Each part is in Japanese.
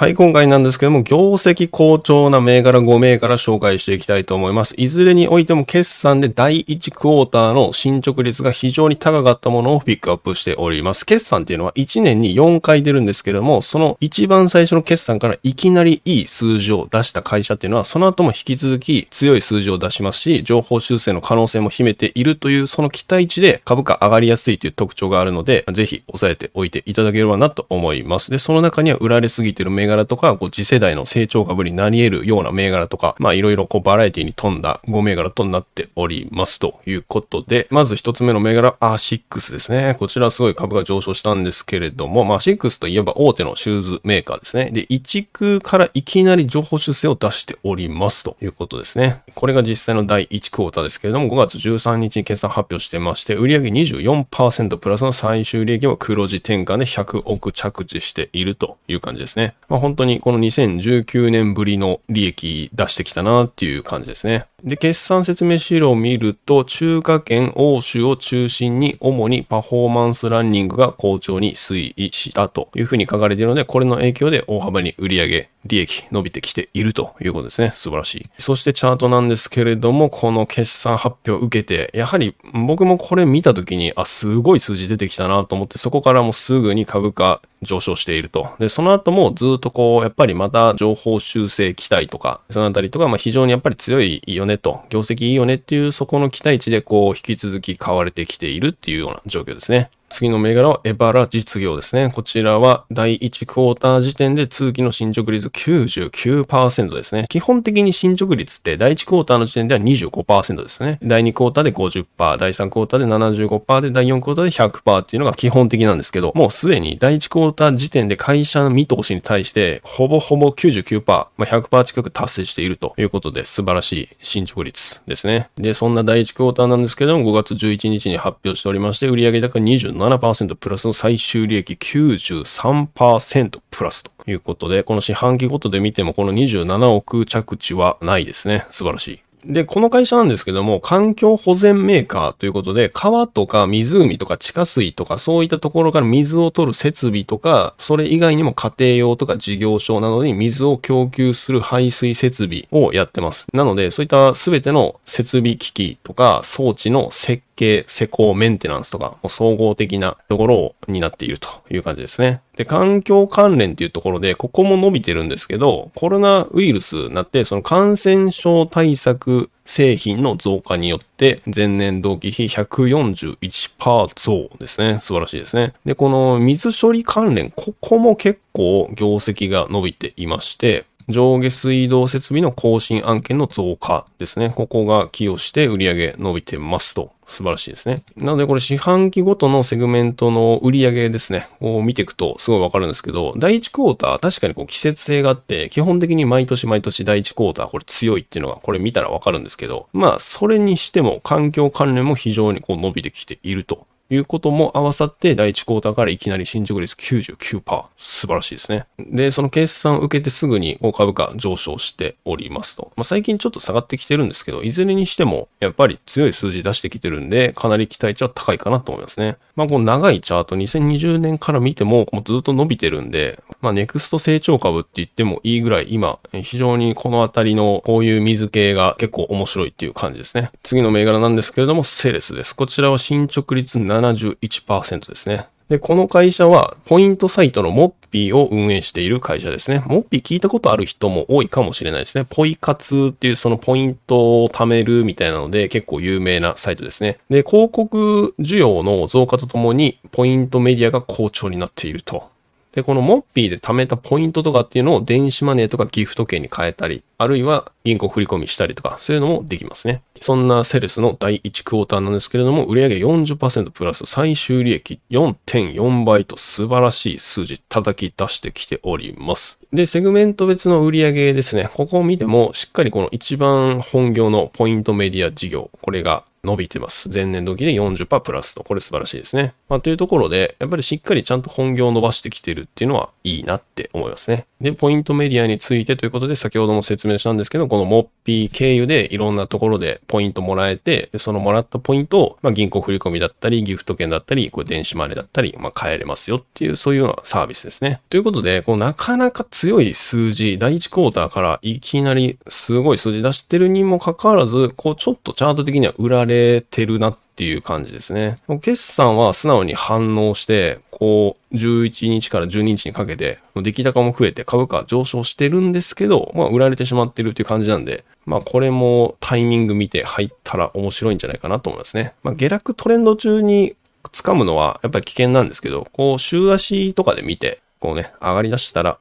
はい、今回なんですけども、業績好調な銘柄5銘柄紹介していきたいと思います。いずれにおいても決算で第1クォーターの進捗率が非常に高かったものをピックアップしております。決算っていうのは1年に4回出るんですけども、その一番最初の決算からいきなりいい数字を出した会社っていうのは、その後も引き続き強い数字を出しますし、情報修正の可能性も秘めているという、その期待値で株価上がりやすいという特徴があるので、ぜひ押さえておいていただければなと思います。で、その中には売られすぎてる銘柄柄とか、こう次世代の成長株になり得るような銘柄とか、まあいろいろこうバラエティに富んだ5銘柄となっておりますということで、まず一つ目の銘柄、アーシックスですね。こちらすごい株が上昇したんですけれども、まあシックスといえば大手のシューズメーカーですね。で、1区からいきなり情報修正を出しておりますということですね。これが実際の第1クォーターですけれども、5月13日に決算発表してまして、売上24%プラスの最終利益は黒字転換で100億着地しているという感じですね。ま本当にこの2019年ぶりの利益出してきたなっていう感じですね。で、決算説明資料を見ると、中華圏、欧州を中心に、主にパフォーマンスランニングが好調に推移したというふうに書かれているので、これの影響で大幅に売上、利益伸びてきているということですね。素晴らしい。そしてチャートなんですけれども、この決算発表を受けて、やはり僕もこれ見た時に、あ、すごい数字出てきたなと思って、そこからもうすぐに株価上昇していると。で、その後もずっとこう、やっぱりまた情報修正期待とか、そのあたりとか、まあ非常にやっぱり強いよね。ねと、業績いいよねっていうそこの期待値でこう引き続き買われてきているっていうような状況ですね。次の銘柄はエバラ実業ですね。こちらは第1クォーター時点で通期の進捗率99%ですね。基本的に進捗率って第1クォーターの時点では25%ですね。第2クォーターで50%、第3クォーターで75%で、第4クォーターで100%っていうのが基本的なんですけど、もうすでに第1クォーター時点で会社の見通しに対してほぼほぼ99%、まあ、100%近く達成しているということで素晴らしい進捗率ですね。で、そんな第1クォーターなんですけども、5月11日に発表しておりまして、売上高27 7%プラスの最終利益93%プラスということで、この四半期ごとで見てもこの27億着地はないですね。素晴らしい。で、この会社なんですけども、環境保全メーカーということで、川とか湖とか地下水とか、そういったところから水を取る設備とか、それ以外にも家庭用とか事業所などに水を供給する排水設備をやってます。なので、そういった全ての設備機器とか装置の設計、施工、メンテナンスとか、総合的なところになっているという感じですね。で、環境関連っていうところで、ここも伸びてるんですけど、コロナウイルスになって、その感染症対策製品の増加によって、前年同期比141%増ですね。素晴らしいですね。で、この水処理関連、ここも結構業績が伸びていまして、上下水道設備の更新案件の増加ですね。ここが寄与して売上伸びてますと。素晴らしいですね。なのでこれ四半期ごとのセグメントの売り上げですね、を見ていくとすごいわかるんですけど、第1クォーター確かにこう季節性があって、基本的に毎年毎年第1クォーターこれ強いっていうのがこれ見たらわかるんですけど、まあそれにしても環境関連も非常にこう伸びてきているということも合わさって第一クォーターからいきなり進捗率99%素晴らしいですね。で、その決算を受けてすぐに株価上昇しておりますと。まあ、最近ちょっと下がってきてるんですけど、いずれにしてもやっぱり強い数字出してきてるんで、かなり期待値は高いかなと思いますね。まあ、この長いチャート2020年から見てももうずっと伸びてるんで、まあ、ネクスト成長株って言ってもいいぐらい今、非常にこのあたりのこういう水系が結構面白いっていう感じですね。次の銘柄なんですけれども、セレスです。こちらは進捗率7 71%ですね。で、この会社は、ポイントサイトのモッピーを運営している会社ですね。モッピー聞いたことある人も多いかもしれないですね。ポイ活っていうそのポイントを貯めるみたいなので、結構有名なサイトですね。で、広告需要の増加とともに、ポイントメディアが好調になっていると。で、このモッピーで貯めたポイントとかっていうのを電子マネーとかギフト券に変えたり、あるいは銀行振込したりとか、そういうのもできますね。そんなセレスの第1クォーターなんですけれども、売上40%プラス最終利益4.4倍と素晴らしい数字叩き出してきております。で、セグメント別の売上ですね。ここを見ても、しっかりこの一番本業のポイントメディア事業、これが伸びてます。前年度期で40%プラスと、これ素晴らしいですね。まあ、というところで、やっぱりしっかりちゃんと本業を伸ばしてきてるっていうのはいいなって思いますね。で、ポイントメディアについてということで、先ほども説明明したんですけど、このモッピー経由でいろんなところでポイントもらえて、そのもらったポイントを、まあ、銀行振込だったり、ギフト券だったり、これ電子マネーだったり、まあ、買えれますよっていう、そういうようなサービスですね。ということで、こうなかなか強い数字、第1クォーターからいきなりすごい数字出してるにもかかわらず、こうちょっとチャート的には売られてるなってっていう感じですね。決算は素直に反応して、こう、11日から12日にかけて、出来高も増えて株価上昇してるんですけど、まあ、売られてしまってるっていう感じなんで、まあ、これもタイミング見て入ったら面白いんじゃないかなと思いますね。まあ、下落トレンド中に掴むのはやっぱり危険なんですけど、こう、週足とかで見て、こうね、上がり出したら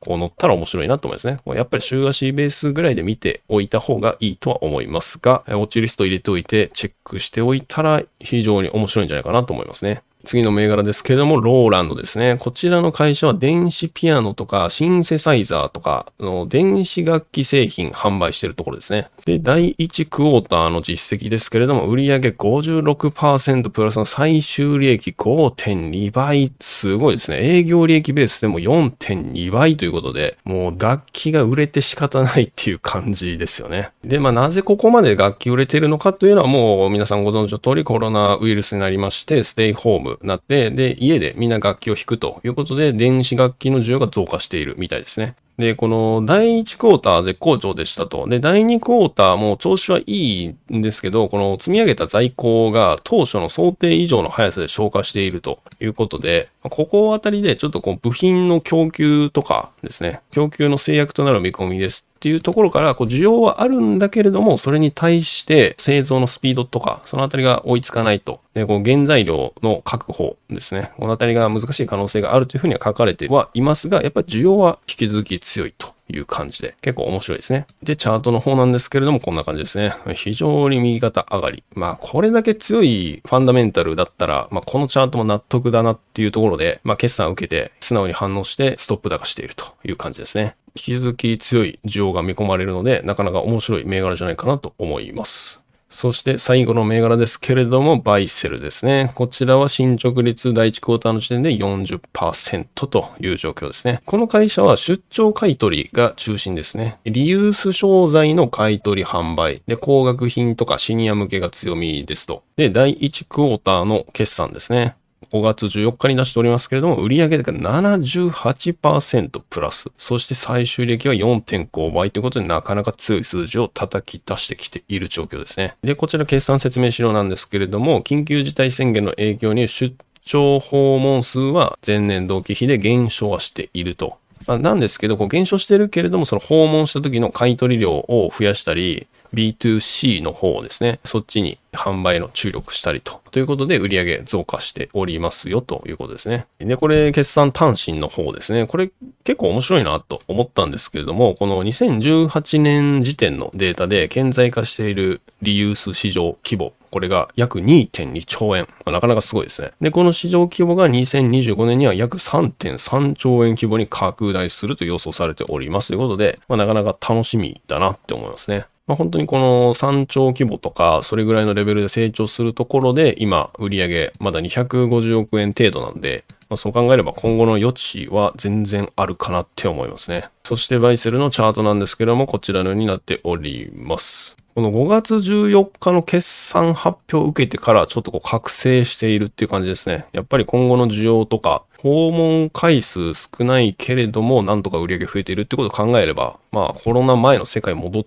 こう乗ったら面白いなと思いますね。やっぱり週足ベースぐらいで見ておいた方がいいとは思いますが、ウォッチリスト入れておいてチェックしておいたら非常に面白いんじゃないかなと思いますね。次の銘柄ですけれども、ローランドですね。こちらの会社は電子ピアノとかシンセサイザーとかの電子楽器製品販売しているところですね。で、第1クォーターの実績ですけれども、売上56%プラスの最終利益5.2倍。すごいですね。営業利益ベースでも4.2倍ということで、もう楽器が売れて仕方ないっていう感じですよね。で、まあなぜここまで楽器売れてるのかというのはもう皆さんご存知の通りコロナウイルスになりまして、ステイホームなって、で、家でみんな楽器を弾くということで、電子楽器の需要が増加しているみたいですね。で、この第1クォーター絶好調でしたと。で、第2クォーターも調子はいいんですけど、この積み上げた在庫が当初の想定以上の速さで消化しているということで、ここあたりでちょっとこう部品の供給とかですね、供給の制約となる見込みですっていうところから、こう需要はあるんだけれども、それに対して製造のスピードとか、そのあたりが追いつかないと。で、こう原材料の確保ですね。このあたりが難しい可能性があるというふうには書かれてはいますが、やっぱり需要は引き続き強いと。いう感じで、結構面白いですね。で、チャートの方なんですけれども、こんな感じですね。非常に右肩上がり。まあ、これだけ強いファンダメンタルだったら、まあ、このチャートも納得だなっていうところで、まあ、決算を受けて、素直に反応して、ストップ高しているという感じですね。引き続き強い需要が見込まれるので、なかなか面白い銘柄じゃないかなと思います。そして最後の銘柄ですけれども、バイセルですね。こちらは進捗率第1クォーターの時点で40%という状況ですね。この会社は出張買取が中心ですね。リユース商材の買取販売。で、高額品とかシニア向けが強みですと。で、第1クォーターの決算ですね。5月14日に出しておりますけれども、売上高78%プラス、そして最終利益は4.5倍ということで、なかなか強い数字を叩き出してきている状況ですね。で、こちら決算説明資料なんですけれども、緊急事態宣言の影響に出張訪問数は前年同期比で減少はしていると。なんですけど、こう減少してるけれども、その訪問した時の買取量を増やしたり、B2C の方をですね、そっちに販売の注力したりと。ということで、売上増加しておりますよということですね。で、これ、決算単身の方ですね。これ、結構面白いなと思ったんですけれども、この2018年時点のデータで、顕在化しているリユース市場規模。これが約2.2兆円。なかなかすごいですね。で、この市場規模が2025年には約3.3兆円規模に拡大すると予想されておりますということで、まあ、なかなか楽しみだなって思いますね。まあ、本当にこの3兆規模とか、それぐらいのレベルで成長するところで、今、売上まだ250億円程度なんで、まあ、そう考えれば今後の余地は全然あるかなって思いますね。そしてバイセルのチャートなんですけども、こちらのようになっております。この5月14日の決算発表を受けてからちょっとこう覚醒しているっていう感じですね。やっぱり今後の需要とか、訪問回数少ないけれども、なんとか売り上げ増えているってことを考えれば、まあコロナ前の世界戻っ、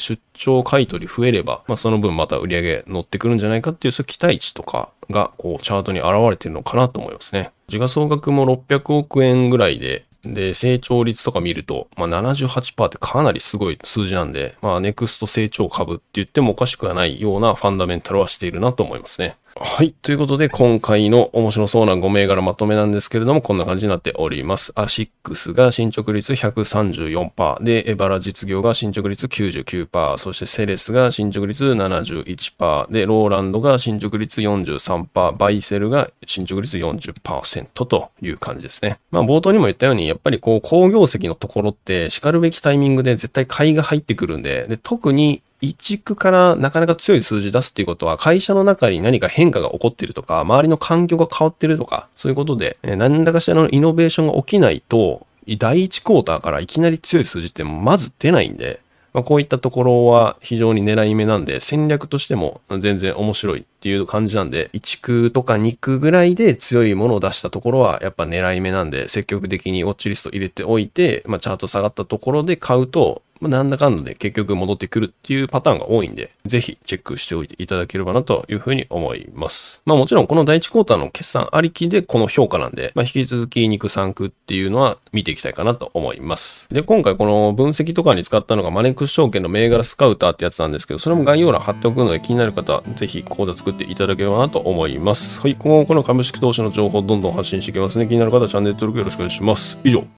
出張買取増えれば、まあ、その分また売上乗ってくるんじゃないかっていう、そういう期待値とかが、こう、チャートに現れてるのかなと思いますね。時価総額も600億円ぐらいで、で、成長率とか見ると、まあ78%ってかなりすごい数字なんで、まあネクスト成長株って言ってもおかしくはないようなファンダメンタルはしているなと思いますね。はい。ということで、今回の面白そうな5銘柄まとめなんですけれども、こんな感じになっております。アシックスが進捗率134%で、エバラ実業が進捗率99%、そしてセレスが進捗率71%で、ローランドが進捗率43%、バイセルが進捗率40%という感じですね。まあ、冒頭にも言ったように、やっぱりこう、好業績のところって、叱るべきタイミングで絶対買いが入ってくるんで、で、特に一区からなかなか強い数字出すっていうことは、会社の中に何か変化が起こってるとか、周りの環境が変わってるとか、そういうことで、何らかしらのイノベーションが起きないと、第一クォーターからいきなり強い数字ってまず出ないんで、まあ、こういったところは非常に狙い目なんで、戦略としても全然面白いっていう感じなんで、1区とか2区ぐらいで強いものを出したところはやっぱ狙い目なんで、積極的にウォッチリスト入れておいて、まあ、チャート下がったところで買うと、まあ、なんだかんだで結局戻ってくるっていうパターンが多いんで、ぜひチェックしておいていただければなというふうに思います。まあもちろんこの第1クォーターの決算ありきでこの評価なんで、まあ、引き続き肉3区っていうのは見ていきたいかなと思います。で、今回この分析とかに使ったのがマネックス証券の銘柄スカウターってやつなんですけど、それも概要欄貼っておくので気になる方、はぜひ講座作っていただければなと思います。はい、今後この株式投資の情報どんどん発信していきますね。気になる方はチャンネル登録よろしくお願いします。以上。